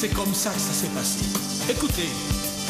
C'est comme ça que ça s'est passé. Écoutez,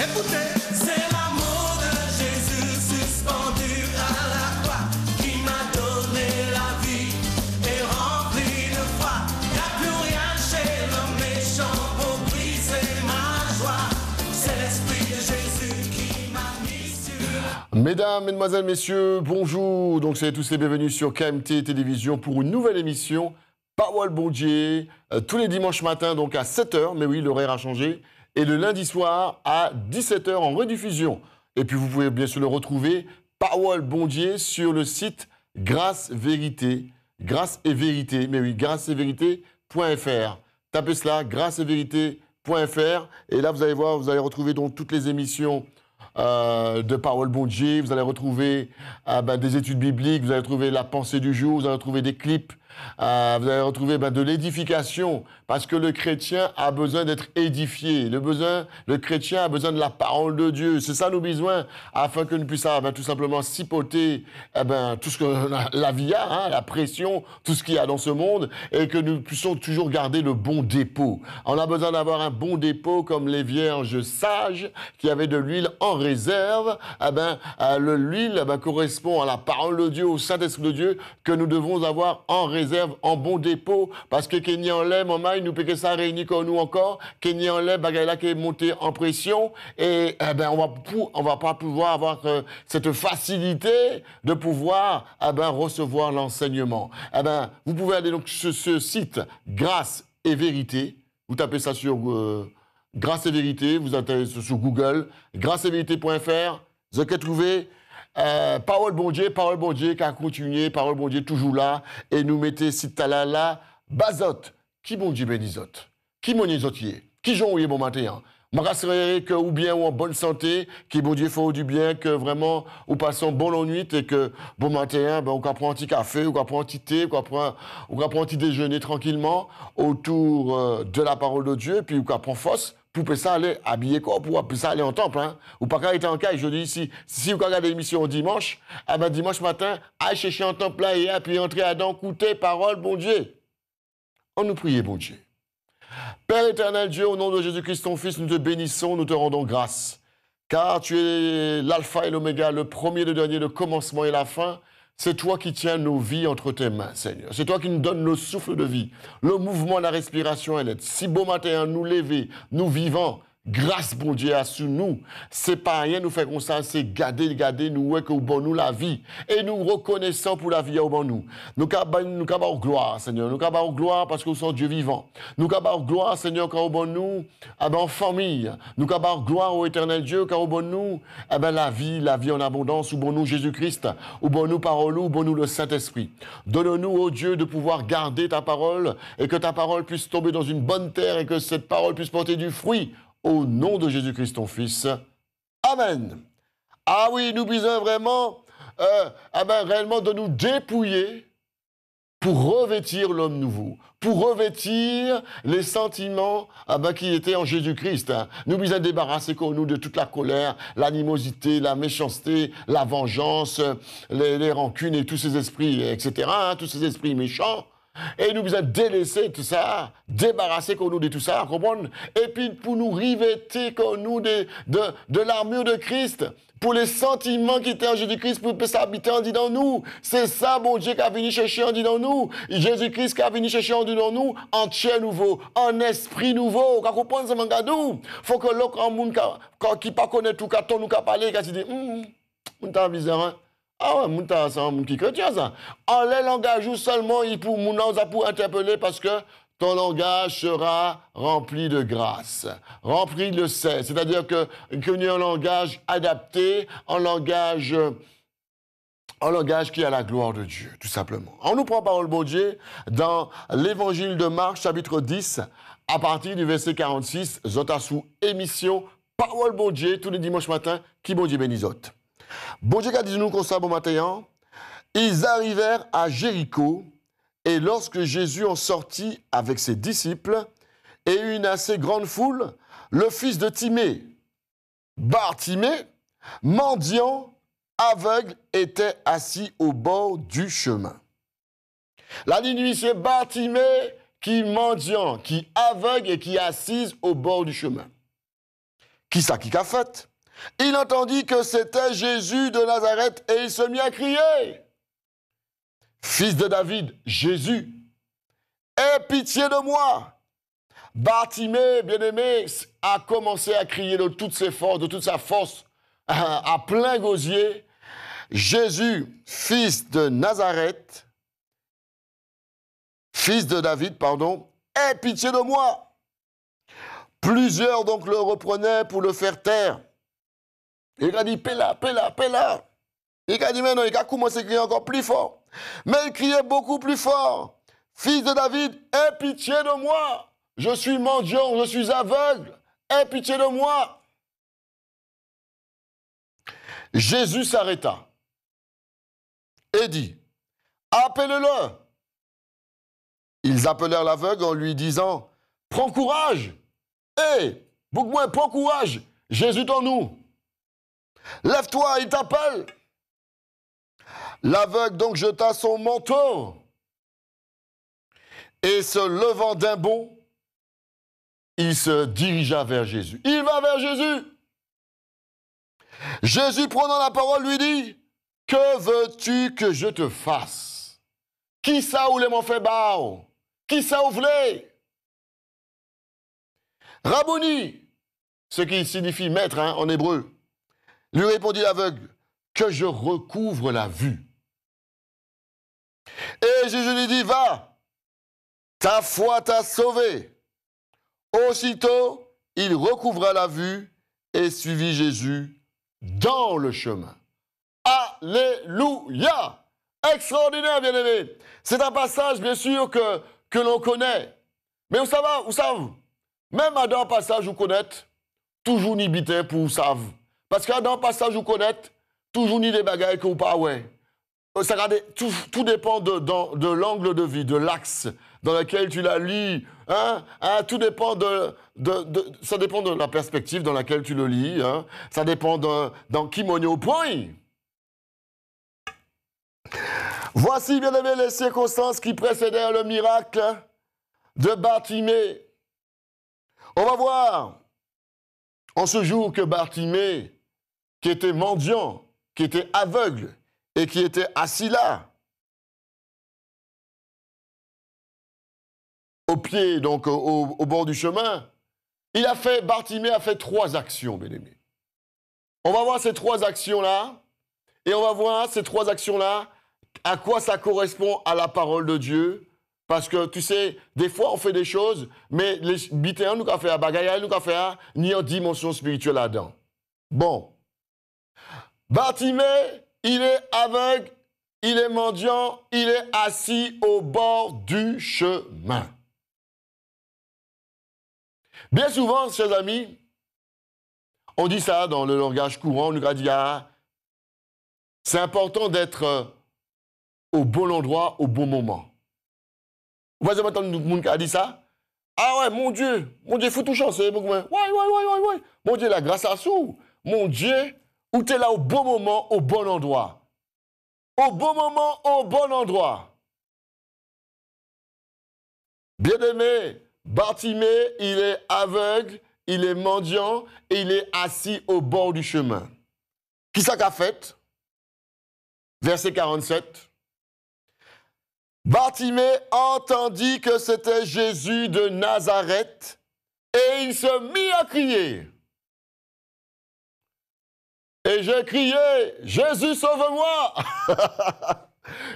écoutez. C'est l'amour de Jésus suspendu à la croix qui m'a donné la vie et rempli de foi. a plus rien chez le méchant pour briser ma joie. C'est l'esprit de Jésus qui m'a mis sur. Mesdames, Mesdemoiselles, Messieurs, bonjour. Donc, c'est tous les bienvenus sur KMT Télévision pour une nouvelle émission Parole Bondier, euh, tous les dimanches matins, donc à 7h, mais oui, l'horaire a changé, et le lundi soir à 17h en rediffusion. Et puis vous pouvez bien sûr le retrouver, Parole Bondier, sur le site Grâce Vérité. Grâce et Vérité, mais oui, grâce et vérité.fr. Tapez cela, grâce et vérité.fr. Et là, vous allez voir, vous allez retrouver donc toutes les émissions euh, de Parole Bondier. Vous allez retrouver ah ben, des études bibliques, vous allez retrouver la pensée du jour, vous allez retrouver des clips euh, vous allez retrouver ben, de l'édification, parce que le chrétien a besoin d'être édifié. Le, besoin, le chrétien a besoin de la parole de Dieu. C'est ça nos besoins, afin que nous puissions eh ben, tout simplement sipoter eh ben, tout ce que la, vie a, hein, la pression, tout ce qu'il y a dans ce monde, et que nous puissions toujours garder le bon dépôt. On a besoin d'avoir un bon dépôt comme les vierges sages qui avaient de l'huile en réserve. Eh ben, euh, l'huile eh ben, correspond à la parole de Dieu, au Saint-Esprit de Dieu que nous devons avoir en réserve en bon dépôt parce que Kenyan en maman, il nous peut que ça réunit comme nous encore. Kenyan Lé, bagaille qui est monté en pression et eh ben, on va, on va pas pouvoir avoir euh, cette facilité de pouvoir eh ben, recevoir l'enseignement. Eh ben, vous pouvez aller donc sur ce site Grâce et Vérité. Vous tapez ça sur euh, Grâce et Vérité, vous intéressez sur Google, grâce et vérité.fr, vous avez trouvé euh, parole bon Dieu, parole bon Dieu qui a continué, parole bon toujours là. Et nous mettez si là là, bazote. Qui bon Dieu bénisote? Qui monisotier qui j'en bon matin? Hein? dire que euh, ou bien ou en bonne santé, que bon Dieu faut du bien, que vraiment ou passons bonne nuit et que bon matin, hein, ben, on prend un petit café, on prend un petit thé, on prend, un petit déjeuner tranquillement autour euh, de la parole de Dieu, puis on prend force pour que ça aller habiller quoi, pour que ça aller en temple. Hein. Ou pas était en cas, je dis ici, si, vous regardez l'émission dimanche, eh ben, dimanche matin, allez chercher en temple là et puis entrer à dans, écouter parole, bon Dieu. On nous prie, bon Dieu. Père éternel Dieu, au nom de Jésus-Christ, ton Fils, nous te bénissons, nous te rendons grâce. Car tu es l'alpha et l'oméga, le premier, et le dernier, le commencement et la fin. C'est toi qui tiens nos vies entre tes mains, Seigneur. C'est toi qui nous donnes le souffle de vie, le mouvement, la respiration et l'être. Si beau matin, nous lever, nous vivons Grâce bon Dieu à sous nous. C'est pas rien nous fait ça, c'est garder, garder nous, ouais, que bon nous la vie. Et nous reconnaissons pour la vie au bon nous. Nous nous en gloire, Seigneur. Nous en gloire parce que nous sommes Dieu vivant. Nous en gloire, Seigneur, car au bon nous, eh ben, en famille. Nous en gloire au éternel Dieu, car au bon nous, eh ben, la vie, la vie en abondance, ou bon nous Jésus-Christ, ou bon nous parole, ou bon nous le Saint-Esprit. Donne-nous, ô oh Dieu, de pouvoir garder ta parole et que ta parole puisse tomber dans une bonne terre et que cette parole puisse porter du fruit au nom de Jésus-Christ, ton Fils. Amen. Ah oui, nous besoin vraiment, euh, ah ben, réellement de nous dépouiller pour revêtir l'homme nouveau, pour revêtir les sentiments ah ben, qui étaient en Jésus-Christ. Hein. Nous nous débarrasser comme nous de toute la colère, l'animosité, la méchanceté, la vengeance, les, rancunes et tous ces esprits, etc., hein, tous ces esprits méchants. Et nous besoin délaisser tout ça, débarrasser nous de tout ça, comprendre Et puis pour nous riveter nous de, de, l'armure de Christ, pour les sentiments qui étaient en Jésus-Christ, pour s'habiter en disant nous. C'est ça, mon Dieu, qui a venu chercher en disant nous. Jésus-Christ qui a venu chercher en disant nous, en chair nouveau, en esprit nouveau. Vous comprenez ce Il faut que l'autre monde qui ne connaît pas tout, qui nous a parlé, qui dit, hum, on t'a ah ouais, c'est un qui chrétien ça. En les langage où seulement il pour ça pour interpeller parce que ton langage sera rempli de grâce, rempli de sel. C'est-à-dire que qu'il y un langage adapté, un langage un langage qui a la gloire de Dieu, tout simplement. On nous prend parole bon Dieu dans l'évangile de Marc, chapitre 10, à partir du verset 46, sous émission, parole bon Dieu, tous les dimanches matin. qui bon Dieu Bon Dieu dit nous comme ça bon hein. Ils arrivèrent à Jéricho, et lorsque Jésus en sortit avec ses disciples et une assez grande foule, le fils de Timée, Bartimée, mendiant, aveugle, était assis au bord du chemin. La nuit, c'est Bartimée qui mendiant, qui aveugle et qui assise au bord du chemin. Qui ça qui a fait il entendit que c'était Jésus de Nazareth et il se mit à crier. Fils de David, Jésus, aie pitié de moi. Bartimée, bien-aimé, a commencé à crier de toutes ses forces, de toute sa force, à plein gosier, Jésus, fils de Nazareth, fils de David, pardon, aie pitié de moi. Plusieurs donc le reprenaient pour le faire taire. Il a dit, Pela, Pela, Pela. Il a dit, mais non, il a commencé à crier encore plus fort. Mais il criait beaucoup plus fort. Fils de David, aie pitié de moi. Je suis mendiant, je suis aveugle. Aie pitié de moi. Jésus s'arrêta et dit, « le Ils appelèrent l'aveugle en lui disant, prends courage. Hé, moins prends courage. Jésus en nous. Lève-toi, il t'appelle. L'aveugle donc jeta son manteau et se levant d'un bond, il se dirigea vers Jésus. Il va vers Jésus. Jésus prenant la parole lui dit, Que veux-tu que je te fasse Qui ça ou les fait Qui ça ou voulez ce qui signifie maître hein, en hébreu. Lui répondit l'aveugle, que je recouvre la vue. Et Jésus lui dit, va, ta foi t'a sauvé. Aussitôt, il recouvra la vue et suivit Jésus dans le chemin. Alléluia! Extraordinaire, bien-aimé. C'est un passage, bien sûr, que, l'on connaît. Mais vous savez, vous savez, même dans un passage, vous connaissez, toujours nibité pour vous savez. Parce que dans le passage, vous connaître, toujours ni des bagailles que vous pas, ouais. Euh, ça, tout, dépend de, l'angle de vie, de l'axe dans lequel tu la lis. Hein, hein, tout dépend de, Ça dépend de la perspective dans laquelle tu le lis. Hein. Ça dépend dans qui monnaie au point. Voici, bien aimé, les circonstances qui précédèrent le miracle de Bartimée. On va voir en ce jour que Bartimée qui était mendiant, qui était aveugle et qui était assis là, au pied, donc au, bord du chemin, il a fait, Bartimée a fait trois actions, bien On va voir ces trois actions-là, et on va voir ces trois actions-là, à quoi ça correspond à la parole de Dieu. Parce que, tu sais, des fois, on fait des choses, mais les bitéens nous a fait, bagaille, nous a fait, ni en dimension spirituelle là-dedans. Bon, Bartimée, il est aveugle, il est mendiant, il est assis au bord du chemin. Bien souvent, chers amis, on dit ça dans le langage courant, on nous dit, ah, c'est important d'être euh, au bon endroit, au bon moment. Vous voyez maintenant tout le monde qui a dit ça Ah ouais, mon Dieu, mon Dieu, faut tout chancer. Oui, oui, oui, oui, ouais. Mon Dieu, la grâce à sous. Mon Dieu, où tu es là au bon moment, au bon endroit. Au bon moment, au bon endroit. Bien-aimé, Bartimée, il est aveugle, il est mendiant et il est assis au bord du chemin. Qui ça qu'a fait Verset 47. Bartimée entendit que c'était Jésus de Nazareth et il se mit à crier. Et j'ai crié, Jésus sauve-moi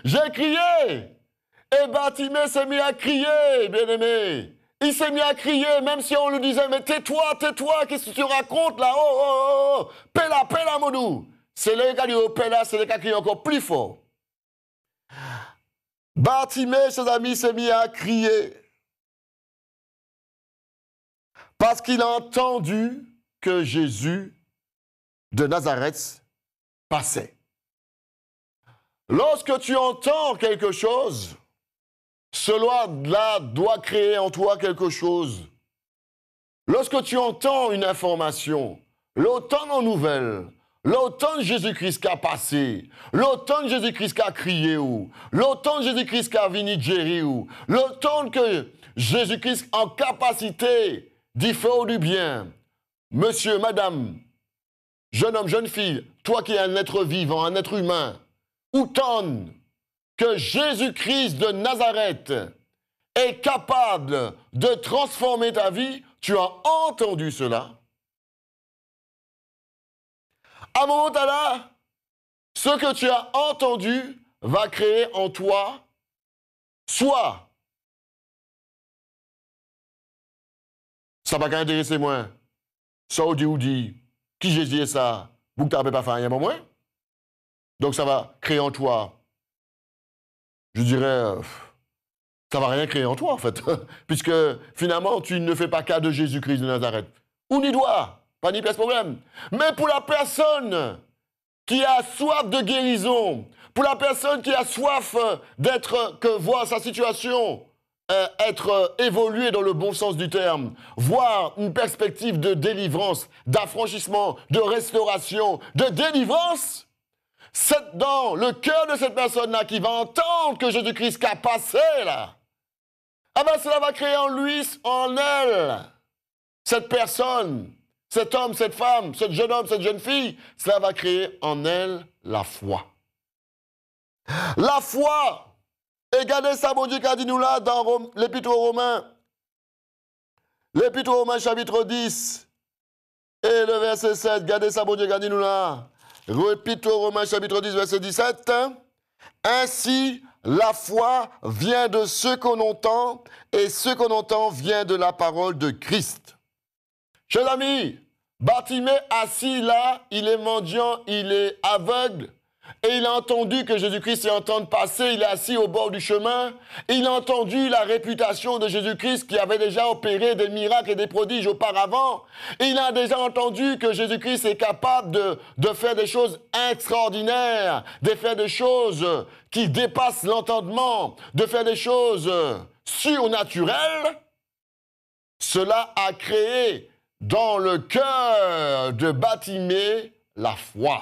J'ai crié Et Batimé s'est mis à crier, bien-aimé. Il s'est mis à crier, même si on lui disait, mais tais-toi, tais-toi, qu'est-ce que tu racontes là Oh, oh, oh, oh Pela, Modou C'est le gars du oh, Pela, c'est le cas qui est encore plus fort. Bartimée, ses amis, s'est mis à crier parce qu'il a entendu que Jésus de Nazareth passait. Lorsque tu entends quelque chose, ce loi-là doit créer en toi quelque chose. Lorsque tu entends une information, l'automne en nouvelle, l'automne Jésus-Christ qui a passé, l'automne Jésus-Christ qui a crié ou, l'automne Jésus-Christ qui a venu gérer ou, l'automne que Jésus-Christ en capacité d'y faire du bien. Monsieur, madame, jeune homme, jeune fille, toi qui es un être vivant, un être humain, ou que Jésus-Christ de Nazareth est capable de transformer ta vie, tu as entendu cela. À un moment là, ce que tu as entendu va créer en toi soit ça va qu'intéresser moins, ça ou dit ou dit, j'ai Jésus ça, vous ne pas faire rien pour moi. Donc ça va créer en toi, je dirais, ça va rien créer en toi en fait, puisque finalement tu ne fais pas cas de Jésus-Christ de Nazareth. Ou ni doit, pas ni place problème. Mais pour la personne qui a soif de guérison, pour la personne qui a soif d'être, que voit sa situation, euh, être euh, évolué dans le bon sens du terme, voir une perspective de délivrance, d'affranchissement, de restauration, de délivrance, c'est dans le cœur de cette personne-là qui va entendre que Jésus-Christ a passé là. Ah ben cela va créer en lui, en elle, cette personne, cet homme, cette femme, ce jeune homme, cette jeune fille, cela va créer en elle la foi. La foi et regardez ça, bon Dieu, qu'a dit nous là dans l'Épître aux Romains. L'Épître aux Romains, chapitre 10. Et le verset 7. Regardez ça, bon Dieu, qu'a dit nous là. L'Épître aux Romains, chapitre 10, verset 17. Ainsi, la foi vient de ce qu'on entend, et ce qu'on entend vient de la parole de Christ. Chers amis, Bartimée assis là, il est mendiant, il est aveugle. Et il a entendu que Jésus-Christ est en train de passer, il est assis au bord du chemin. il a entendu la réputation de Jésus-Christ qui avait déjà opéré des miracles et des prodiges auparavant. il a déjà entendu que Jésus-Christ est capable de, de faire des choses extraordinaires, de faire des choses qui dépassent l'entendement, de faire des choses surnaturelles. Cela a créé dans le cœur de Batimé la foi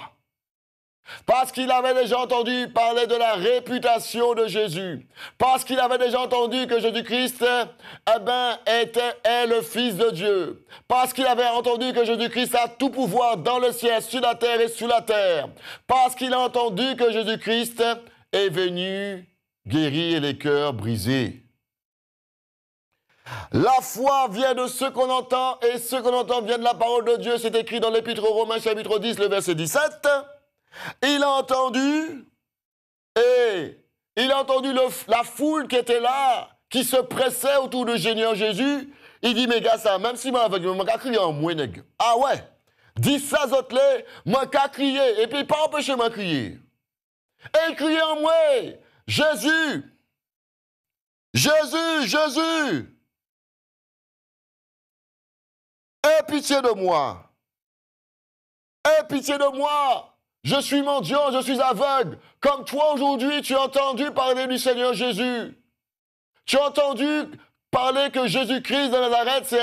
parce qu'il avait déjà entendu parler de la réputation de Jésus, parce qu'il avait déjà entendu que Jésus-Christ eh ben, est le Fils de Dieu, parce qu'il avait entendu que Jésus-Christ a tout pouvoir dans le ciel, sur la terre et sous la terre, parce qu'il a entendu que Jésus-Christ est venu guérir les cœurs brisés. La foi vient de ce qu'on entend et ce qu'on entend vient de la parole de Dieu. C'est écrit dans l'Épître aux Romains chapitre 10, le verset 17. Il a entendu, et il a entendu la foule qui était là, qui se pressait autour du en Jésus. Il dit, mais gars, ça, même si moi avec moi, crié en nègre. Ah ouais, dis ça, zotlé, moi, qu'a crier, et puis pas empêcher moi crier. Et crier en moi, Jésus, Jésus, Jésus, aie pitié de moi, aie pitié de moi. Je suis mendiant, je suis aveugle. Comme toi aujourd'hui, tu as entendu parler du Seigneur Jésus. Tu as entendu parler que Jésus-Christ de Nazareth,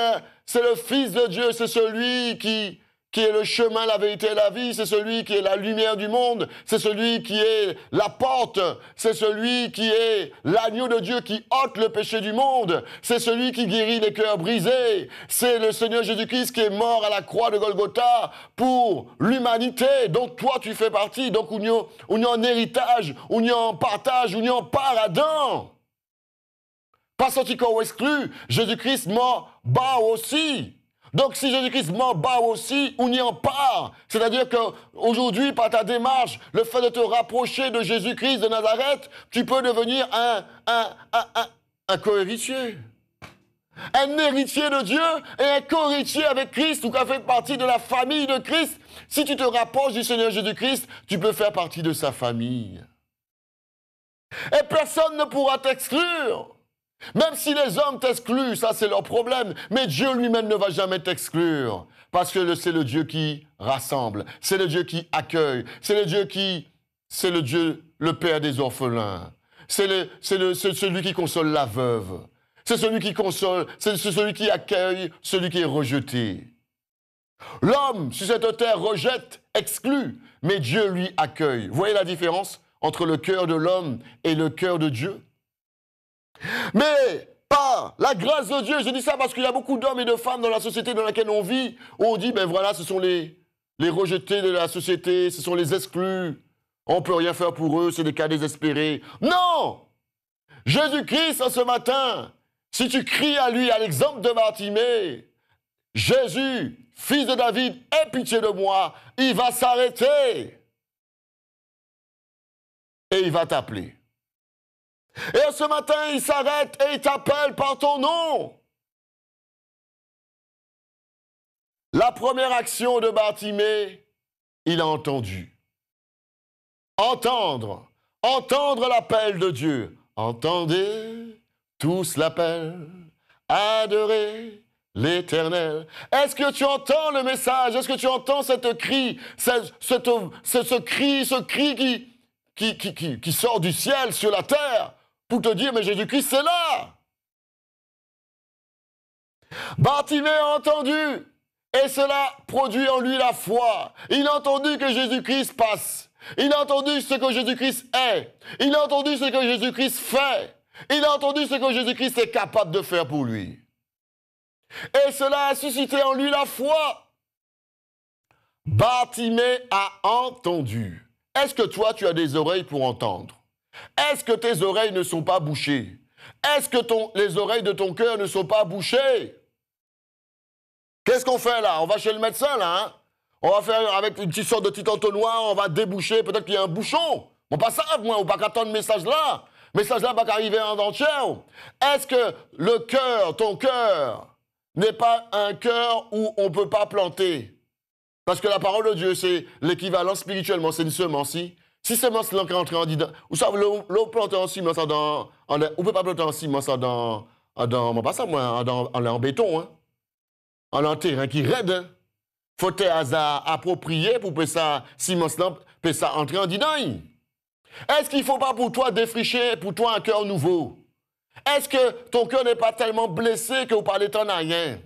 c'est le Fils de Dieu, c'est celui qui qui est le chemin, la vérité et la vie, c'est celui qui est la lumière du monde, c'est celui qui est la porte, c'est celui qui est l'agneau de Dieu qui ôte le péché du monde, c'est celui qui guérit les cœurs brisés, c'est le Seigneur Jésus-Christ qui est mort à la croix de Golgotha pour l'humanité Donc toi tu fais partie, donc on y a en héritage, on y a en partage, on y en un Pas Pas sorti qu'on exclu, Jésus-Christ mort bas aussi. Donc si Jésus-Christ m'en bat aussi, ou n'y en part. C'est-à-dire que aujourd'hui, par ta démarche, le fait de te rapprocher de Jésus-Christ de Nazareth, tu peux devenir un, un, un, un, un Un héritier de Dieu et un co-héritier avec Christ ou qui fait partie de la famille de Christ. Si tu te rapproches du Seigneur Jésus-Christ, tu peux faire partie de sa famille. Et personne ne pourra t'exclure. Même si les hommes t'excluent, ça c'est leur problème, mais Dieu lui-même ne va jamais t'exclure. Parce que c'est le Dieu qui rassemble, c'est le Dieu qui accueille, c'est le Dieu qui... C'est le Dieu, le Père des orphelins. C'est celui qui console la veuve. C'est celui qui console, c'est celui qui accueille celui qui est rejeté. L'homme sur cette terre rejette, exclut, mais Dieu lui accueille. Vous voyez la différence entre le cœur de l'homme et le cœur de Dieu mais par la grâce de Dieu, je dis ça parce qu'il y a beaucoup d'hommes et de femmes dans la société dans laquelle on vit, où on dit, ben voilà, ce sont les, les rejetés de la société, ce sont les exclus, on ne peut rien faire pour eux, c'est des cas désespérés. Non Jésus-Christ, ce matin, si tu cries à lui, à l'exemple de Bartimée, Jésus, fils de David, aie pitié de moi, il va s'arrêter et il va t'appeler. Et ce matin, il s'arrête et il t'appelle par ton nom. La première action de Bartimée, il a entendu. Entendre, entendre l'appel de Dieu. Entendez tous l'appel, adorez l'éternel. Est-ce que tu entends le message Est-ce que tu entends cette cri, ce, ce, cri, ce cri qui, qui sort du ciel sur la terre pour te dire, mais Jésus-Christ, c'est là. Bartimée a entendu, et cela produit en lui la foi. Il a entendu que Jésus-Christ passe. Il a entendu ce que Jésus-Christ est. Il a entendu ce que Jésus-Christ fait. Il a entendu ce que Jésus-Christ est capable de faire pour lui. Et cela a suscité en lui la foi. Bartimée a entendu. Est-ce que toi, tu as des oreilles pour entendre est-ce que tes oreilles ne sont pas bouchées Est-ce que les oreilles de ton cœur ne sont pas bouchées Qu'est-ce qu'on fait là On va chez le médecin là hein? On va faire avec une petite sorte de petit entonnoir, on va déboucher, peut-être qu'il y a un bouchon. On pas ça, moi, on pas qu'attendre message là. Message là, va qu'arriver en entier. Est-ce que le cœur, ton cœur, n'est pas un cœur où on ne peut pas planter Parce que la parole de Dieu, c'est l'équivalent spirituellement, c'est une semence. Si c'est mon slan qui est entré en ou vous savez, l'eau an simen sa ou pe pa plante en ciment dans. En ça, qui dans mwen, an lè an en, en en an en en Est-ce qu'il ne faut pas pour toi défricher pour toi un cœur nouveau Est-ce que ton cœur n'est pas tellement blessé que vous parlez en rien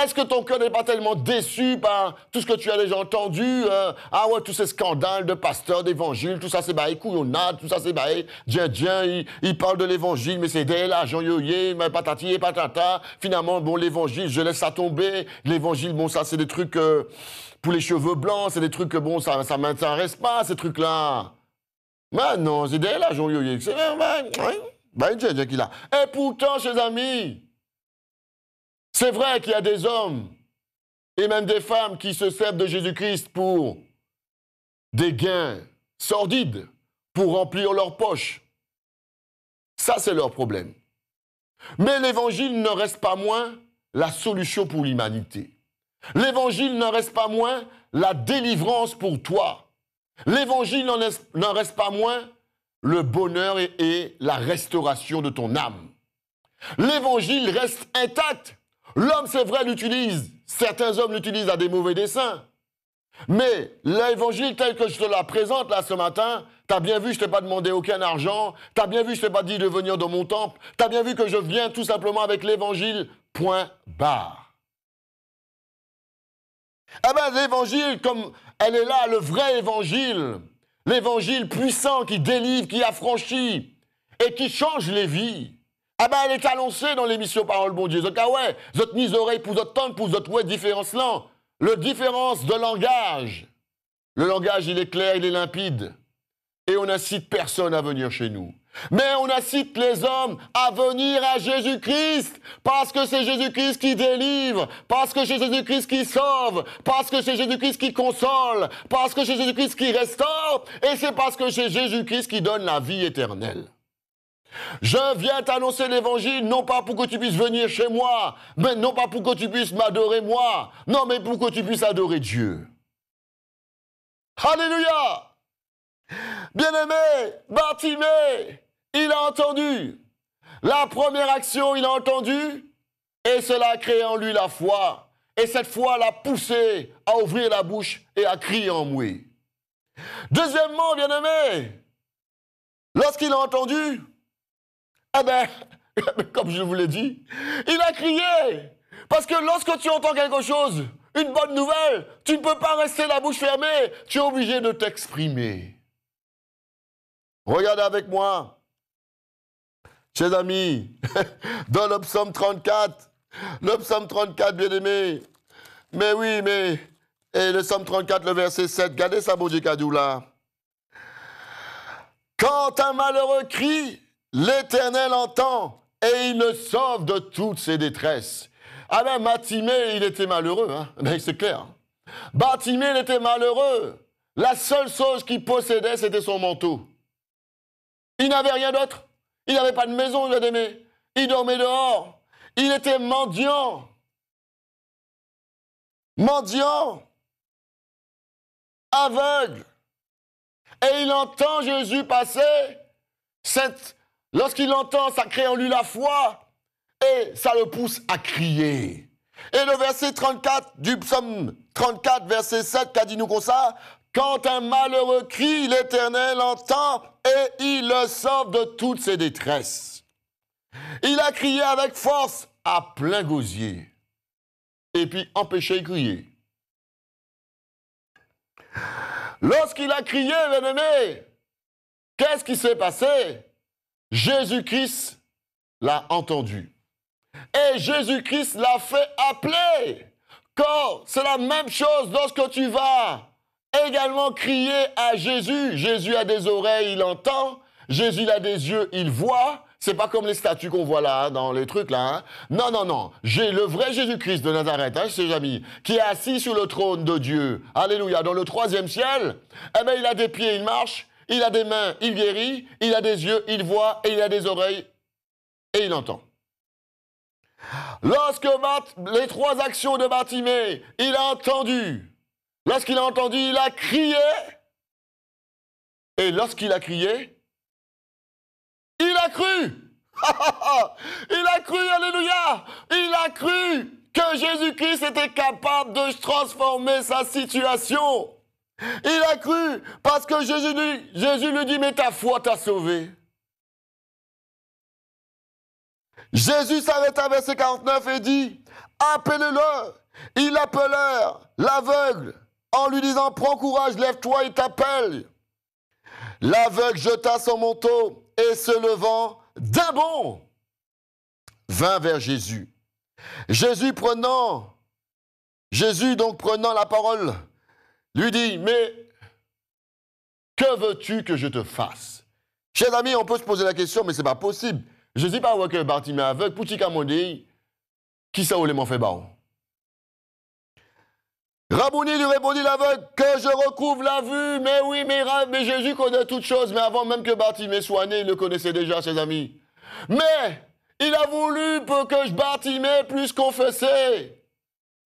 est-ce que ton cœur n'est pas tellement déçu par tout ce que tu as déjà entendu euh? Ah ouais, tous ces scandales de pasteurs, d'évangiles, tout ça c'est baillé, couillonnade, tout ça c'est bah... Dieu, il, parle de l'évangile, mais c'est de l'argent, yoyé, patati et patata. Finalement, bon, l'évangile, je laisse ça tomber. L'évangile, bon, ça c'est des trucs euh, pour les cheveux blancs, c'est des trucs, bon, ça, ça m'intéresse pas, ces trucs-là. Mais bah, non, c'est de l'argent, yoyé. C'est qu'il hein? bah, a. Et pourtant, chers amis, c'est vrai qu'il y a des hommes et même des femmes qui se servent de Jésus-Christ pour des gains sordides, pour remplir leurs poches. Ça, c'est leur problème. Mais l'évangile ne reste pas moins la solution pour l'humanité. L'évangile n'en reste pas moins la délivrance pour toi. L'évangile n'en reste pas moins le bonheur et, et la restauration de ton âme. L'évangile reste intact L'homme, c'est vrai, l'utilise. Certains hommes l'utilisent à des mauvais desseins. Mais l'évangile tel que je te la présente là ce matin, t'as bien vu, je t'ai pas demandé aucun argent, t'as bien vu, je t'ai pas dit de venir dans mon temple, t'as bien vu que je viens tout simplement avec l'évangile, point barre. Eh bien, l'évangile, comme elle est là, le vrai évangile, l'évangile puissant qui délivre, qui affranchit et qui change les vies, ah ben, elle est annoncée dans l'émission Parole Bon Dieu. Zot ah ouais, zot mise oreille pour temps, pour ouais, différence là. Le différence de langage. Le langage, il est clair, il est limpide. Et on incite personne à venir chez nous. Mais on incite les hommes à venir à Jésus-Christ parce que c'est Jésus-Christ qui délivre, parce que c'est Jésus-Christ qui sauve, parce que c'est Jésus-Christ qui console, parce que c'est Jésus-Christ qui restaure, et c'est parce que c'est Jésus-Christ qui donne la vie éternelle. Je viens t'annoncer l'évangile, non pas pour que tu puisses venir chez moi, mais non pas pour que tu puisses m'adorer moi, non mais pour que tu puisses adorer Dieu. Alléluia Bien-aimé, Bartimée, il a entendu. La première action, il a entendu, et cela a créé en lui la foi. Et cette foi l'a poussé à ouvrir la bouche et à crier en mouille. Deuxièmement, bien-aimé, lorsqu'il a entendu, ah ben, comme je vous l'ai dit, il a crié. Parce que lorsque tu entends quelque chose, une bonne nouvelle, tu ne peux pas rester la bouche fermée, tu es obligé de t'exprimer. Regardez avec moi, chers amis, dans le psaume 34, le psaume 34, bien-aimé, mais oui, mais, et le psaume 34, le verset 7, regardez ça, Dieu là. Quand un malheureux crie, L'Éternel entend et il le sauve de toutes ses détresses. Alain ah ben, Batimé, il était malheureux, hein ben, c'est clair. Batimé, il était malheureux. La seule chose qu'il possédait, c'était son manteau. Il n'avait rien d'autre. Il n'avait pas de maison, il aimé. Il dormait dehors. Il était mendiant. Mendiant. Aveugle. Et il entend Jésus passer cette Lorsqu'il entend, ça crée en lui la foi et ça le pousse à crier. Et le verset 34 du psaume 34, verset 7, qu'a dit nous comme ça, quand un malheureux crie, l'Éternel entend et il le sauve de toutes ses détresses. Il a crié avec force à plein gosier et puis empêché de crier. Lorsqu'il a crié, bien aimé, qu'est-ce qui s'est passé Jésus-Christ l'a entendu. Et Jésus-Christ l'a fait appeler. Quand c'est la même chose lorsque tu vas également crier à Jésus. Jésus a des oreilles, il entend. Jésus a des yeux, il voit. C'est pas comme les statues qu'on voit là, hein, dans les trucs là. Hein. Non, non, non. J'ai le vrai Jésus-Christ de Nazareth, hein, ses amis, qui est assis sur le trône de Dieu. Alléluia. Dans le troisième ciel, eh ben, il a des pieds, il marche il a des mains, il guérit, il a des yeux, il voit, et il a des oreilles, et il entend. Lorsque les trois actions de Bartimée, il a entendu. Lorsqu'il a entendu, il a crié. Et lorsqu'il a crié, il a cru. il a cru, alléluia. Il a cru que Jésus-Christ était capable de transformer sa situation. Il a cru parce que Jésus lui, Jésus lui dit, mais ta foi t'a sauvé. Jésus s'arrêta vers verset 49 et dit, appelez-le. Il appelèrent l'aveugle en lui disant, prends courage, lève-toi, et t'appelle. L'aveugle jeta son manteau et se levant d'un bond, vint vers Jésus. Jésus prenant, Jésus donc prenant la parole, lui dit, mais que veux-tu que je te fasse Chers amis, on peut se poser la question, mais ce n'est pas possible. Je ne dis pas que Bartimée aveugle, pour qui ça voulait m'en fait baron Rabouni lui répondit l'aveugle, que je recouvre la vue, mais oui, mais, mais Jésus connaît toutes choses, mais avant même que Bartimée soit né, il le connaissait déjà, ses amis. Mais il a voulu pour que je Bartimée puisse confesser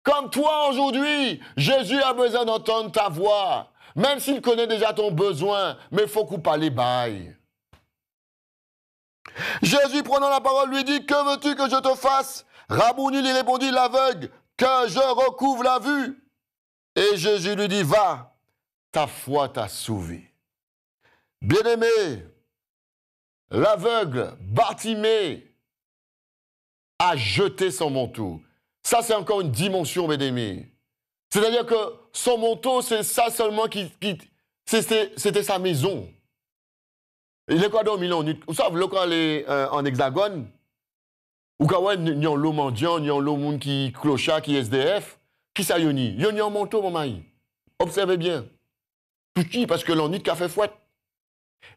comme toi aujourd'hui, Jésus a besoin d'entendre ta voix, même s'il connaît déjà ton besoin, mais il faut couper les bails. Jésus, prenant la parole, lui dit, que veux-tu que je te fasse Rabouni lui répondit, l'aveugle, que je recouvre la vue. Et Jésus lui dit, va, ta foi t'a sauvé. Bien-aimé, l'aveugle Bartimée a jeté son manteau. Ça, c'est encore une dimension, mes C'est-à-dire que son manteau, c'est ça seulement qui. C'était sa maison. Il en Milan, vous savez, le quand est euh, en hexagone, ou quand on il y a l'eau mendiant, il y l'eau monde qui clocha, qui SDF, qui ça yoni Il y a un manteau, mon mari. Observez bien. Tout qui parce que l'on café fouette.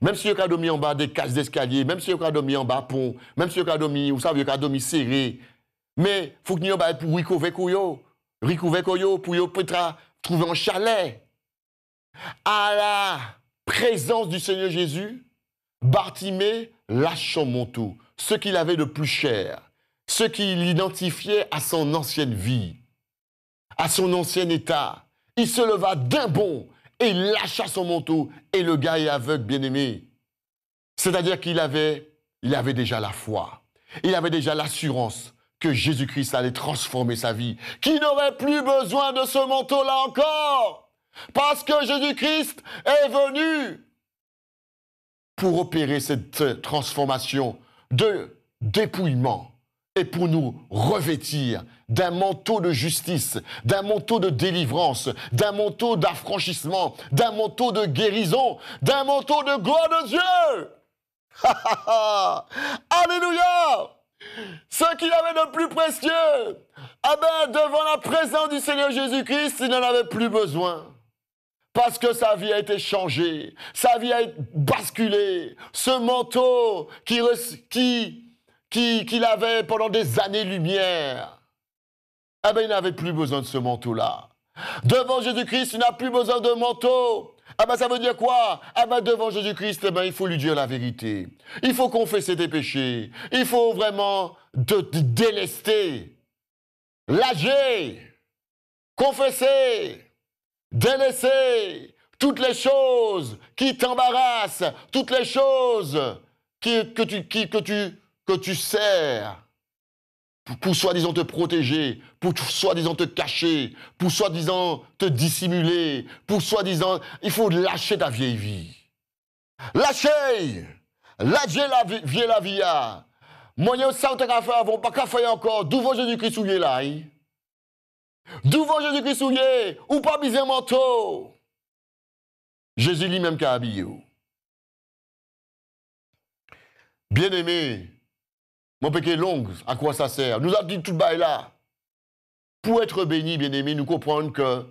Même si vous dormi en bas des cases d'escalier, même si vous dormi en bas pont, même si vous dormi, vous savez, vous dormi serré, mais il faut que nous ayons pour recouvrer Koyo. Koyo pour un chalet. À la présence du Seigneur Jésus, Bartimée lâche son manteau, ce qu'il avait de plus cher, ce qu'il identifiait à son ancienne vie, à son ancien état. Il se leva d'un bond et lâcha son manteau et le gars est aveugle, bien-aimé. C'est-à-dire qu'il avait, il avait déjà la foi, il avait déjà l'assurance, Jésus-Christ allait transformer sa vie, qui n'aurait plus besoin de ce manteau-là encore, parce que Jésus-Christ est venu pour opérer cette transformation de dépouillement et pour nous revêtir d'un manteau de justice, d'un manteau de délivrance, d'un manteau d'affranchissement, d'un manteau de guérison, d'un manteau de gloire de Dieu. Alléluia ce qu'il avait de plus précieux, ah devant la présence du Seigneur Jésus-Christ, il n'en avait plus besoin. Parce que sa vie a été changée, sa vie a été basculée. Ce manteau qu'il qui, qui, avait pendant des années-lumière, eh ben, il n'avait plus besoin de ce manteau-là. Devant Jésus-Christ, il n'a plus besoin de manteau. Ah ben ça veut dire quoi Ah ben devant Jésus-Christ, eh ben, il faut lui dire la vérité. Il faut confesser tes péchés. Il faut vraiment te, délester, lâcher, confesser, délaisser toutes les choses qui t'embarrassent, toutes les choses que, tu, que tu sers pour, soi-disant te protéger, pour soi-disant te cacher, pour soi-disant te dissimuler, pour soi-disant... Il faut lâcher ta vieille vie. Lâchez Lâchez la vieille la vie. je ah. ça on t'a fait pas qu'à faire encore. D'où va Jésus-Christ est là hein? D'où va Jésus-Christ souillé Ou pas miser manteau Jésus lui-même qui a habillé. Oh. Bien-aimé, mon péché long, à quoi ça sert Nous a dit tout bail là. Pour être béni, bien-aimé, nous comprendre que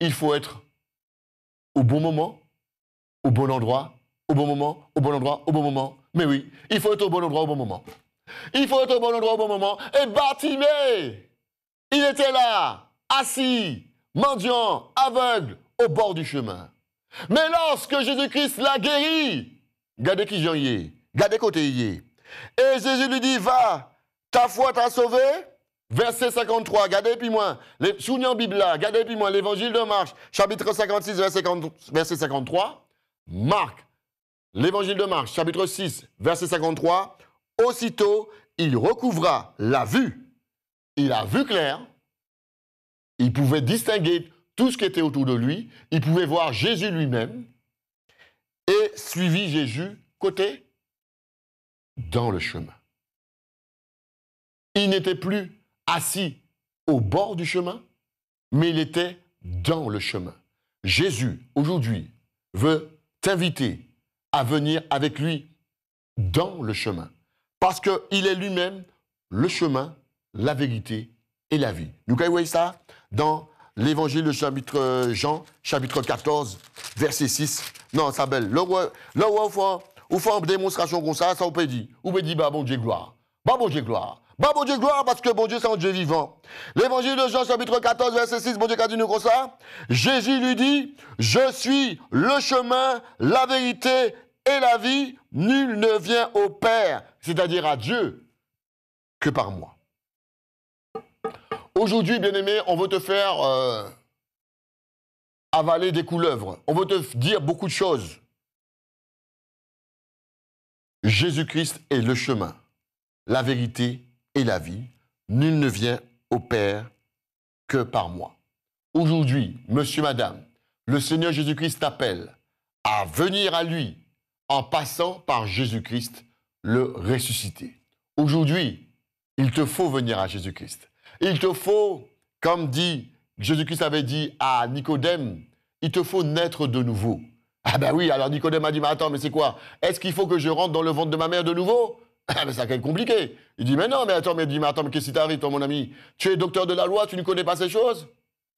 il faut être au bon moment, au bon endroit, au bon moment, au bon endroit, au bon moment. Mais oui, il faut être au bon endroit, au bon moment. Il faut être au bon endroit, au bon moment. Et Bartimée, il était là, assis, mendiant, aveugle, au bord du chemin. Mais lorsque Jésus-Christ l'a guéri, regardez qui j'en y est, regardez côté y est, et Jésus lui dit, va, ta foi t'a sauvé. Verset 53, regardez puis moi, souvenez en Bible là, regardez puis moi, l'évangile de marche, chapitre 56, verset, 53. Marc, l'évangile de marche, chapitre 6, verset 53. Aussitôt, il recouvra la vue. Il a vu clair. Il pouvait distinguer tout ce qui était autour de lui. Il pouvait voir Jésus lui-même. Et suivit Jésus côté dans le chemin. Il n'était plus assis au bord du chemin, mais il était dans le chemin. Jésus, aujourd'hui, veut t'inviter à venir avec lui dans le chemin, parce qu'il est lui-même le chemin, la vérité et la vie. Vous voyez ça dans l'évangile de euh, Jean, chapitre 14, verset 6. Non, ça belle. Le roi, le roi ou faire une démonstration comme ça, ça on peut dire. On peut dire, bah bon Dieu gloire. Bah bon Dieu gloire. Bah bon Dieu gloire parce que bon Dieu c'est un Dieu vivant. L'évangile de Jean chapitre 14 verset 6, bon Dieu qu'a dit nous comme ça. Jésus lui dit, je suis le chemin, la vérité et la vie. Nul ne vient au Père, c'est-à-dire à Dieu, que par moi. Aujourd'hui, bien-aimé, on veut te faire euh, avaler des couleuvres. On veut te dire beaucoup de choses. Jésus-Christ est le chemin, la vérité et la vie. Nul ne vient au Père que par moi. Aujourd'hui, monsieur, madame, le Seigneur Jésus-Christ t'appelle à venir à lui en passant par Jésus-Christ, le ressuscité. Aujourd'hui, il te faut venir à Jésus-Christ. Il te faut, comme dit Jésus-Christ avait dit à Nicodème, il te faut naître de nouveau. Ah ben oui, alors Nicodème a dit, mais attends, mais c'est quoi Est-ce qu'il faut que je rentre dans le ventre de ma mère de nouveau ah ben, ça quand même compliqué. Il dit, mais non, mais attends, mais, dis, mais attends, mais qu'est-ce qui t'arrive, mon ami Tu es docteur de la loi, tu ne connais pas ces choses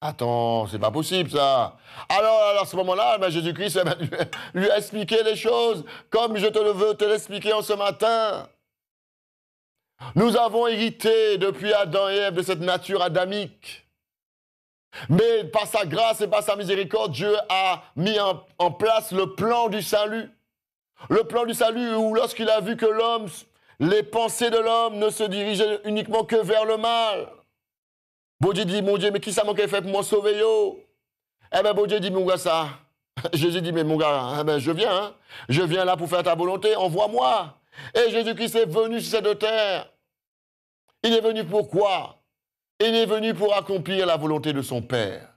Attends, c'est pas possible, ça. Alors, alors à ce moment-là, eh ben, Jésus-Christ eh ben, lui, lui a expliqué les choses comme je te le veux te l'expliquer en ce matin. Nous avons hérité depuis Adam et Ève de cette nature adamique. Mais par sa grâce et par sa miséricorde, Dieu a mis en, place le plan du salut. Le plan du salut où lorsqu'il a vu que l'homme, les pensées de l'homme ne se dirigeaient uniquement que vers le mal. Bon dit, mon Dieu, mais qui ça manquait fait pour moi sauver yo Eh bien, bon Dieu dit, mon gars, ça. Jésus dit, mais mon gars, eh ben, je viens. Hein. Je viens là pour faire ta volonté, envoie-moi. Et Jésus-Christ est venu sur cette terre. Il est venu pour quoi il est venu pour accomplir la volonté de son Père.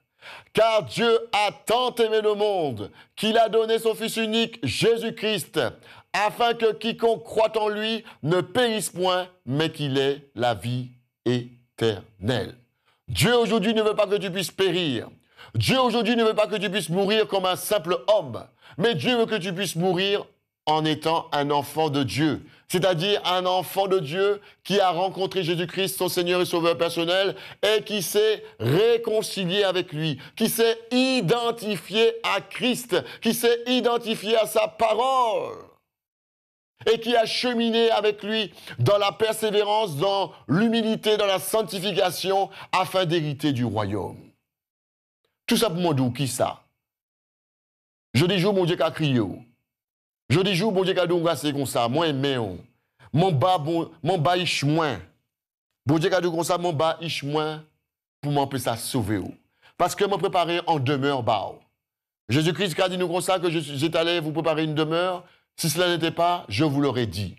Car Dieu a tant aimé le monde qu'il a donné son Fils unique, Jésus-Christ, afin que quiconque croit en lui ne périsse point, mais qu'il ait la vie éternelle. Dieu aujourd'hui ne veut pas que tu puisses périr. Dieu aujourd'hui ne veut pas que tu puisses mourir comme un simple homme, mais Dieu veut que tu puisses mourir en étant un enfant de Dieu c'est-à-dire un enfant de Dieu qui a rencontré Jésus-Christ, son Seigneur et Sauveur personnel, et qui s'est réconcilié avec lui, qui s'est identifié à Christ, qui s'est identifié à sa parole, et qui a cheminé avec lui dans la persévérance, dans l'humilité, dans la sanctification, afin d'hériter du royaume. Tout simplement d'où qui ça Je dis, jour mon Dieu qu'a crié. Je dis jour, bon Dieu, cadeau, comme ça. Moi, mais oh. Mon bas, bon, mon bas, ich moins. Bon Dieu, cadeau, comme ça, mon bas, ich moins. Pour m'en ça sauver. Oh. Parce que m'en préparer en demeure bas. Oh. Jésus-Christ a dit nous comme ça que j'étais allé vous préparer une demeure. Si cela n'était pas, je vous l'aurais dit.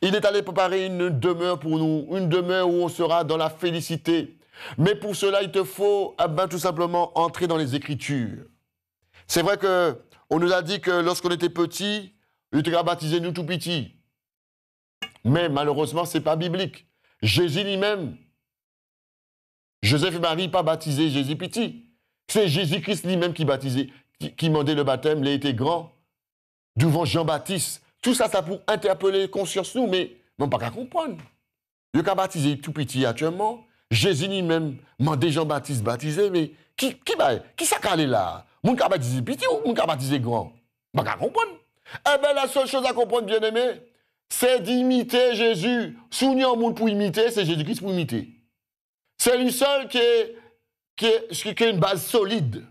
Il est allé préparer une demeure pour nous, une demeure où on sera dans la félicité. Mais pour cela, il te faut eh ben, tout simplement entrer dans les Écritures. C'est vrai que on nous a dit que lorsqu'on était petit, il était baptisé nous tout petit. Mais malheureusement, ce n'est pas biblique. Jésus lui-même, Joseph et Marie, pas baptisé Jésus petit. C'est Jésus-Christ lui-même qui baptisait, qui, demandait le baptême, il était grand, devant Jean-Baptiste. Tout ça, c'est pour interpeller conscience nous, mais non pas qu'à comprendre. Il a baptisé tout petit actuellement. Jésus lui-même demandait Jean-Baptiste baptisé, mais qui, qui, bah, qui s'est calé là Moun petit ou moun grand Pas comprendre. Eh bien, la seule chose à comprendre, bien aimé, c'est d'imiter Jésus. Souvenir vous pour imiter, c'est Jésus-Christ pour imiter. C'est lui seul qui est, qui, qui une base solide.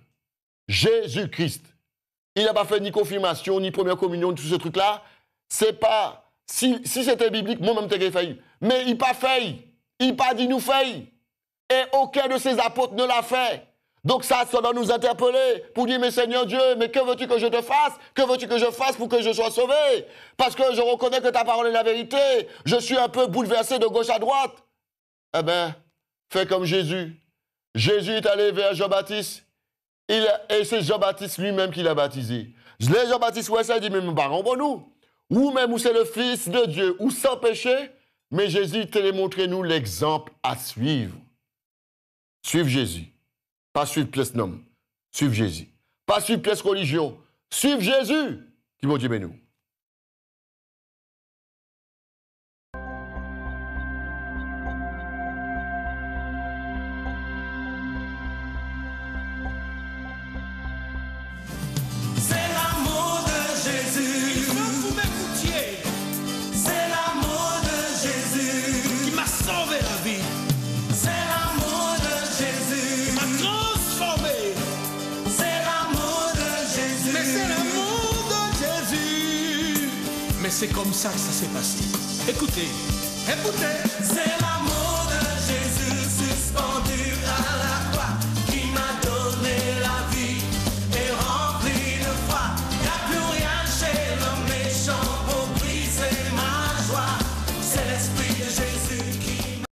Jésus-Christ. Il n'a pas fait ni confirmation, ni première communion, tout ce truc-là. C'est pas. Si, si c'était biblique, moi-même, t'ai failli. Mais il pas failli. Il pas dit nous failli. Et aucun de ses apôtres ne l'a fait. Donc ça, ça doit nous interpeller pour dire, mais Seigneur Dieu, mais que veux-tu que je te fasse Que veux-tu que je fasse pour que je sois sauvé Parce que je reconnais que ta parole est la vérité. Je suis un peu bouleversé de gauche à droite. Eh bien, fais comme Jésus. Jésus est allé vers Jean-Baptiste. et c'est Jean-Baptiste lui-même qui l'a baptisé. Jean-Baptiste, ouais, ça, dit, mais mon bon nous. Ou même où c'est le Fils de Dieu, ou sans péché. Mais Jésus, te montré nous l'exemple à suivre. Suive Jésus. Pas suivre pièce nom, suivre Jésus. Pas suivre pièce religion, suivre Jésus qui m'a dit, mais nous. C'est comme ça que ça s'est passé. Écoutez, écoutez, c'est la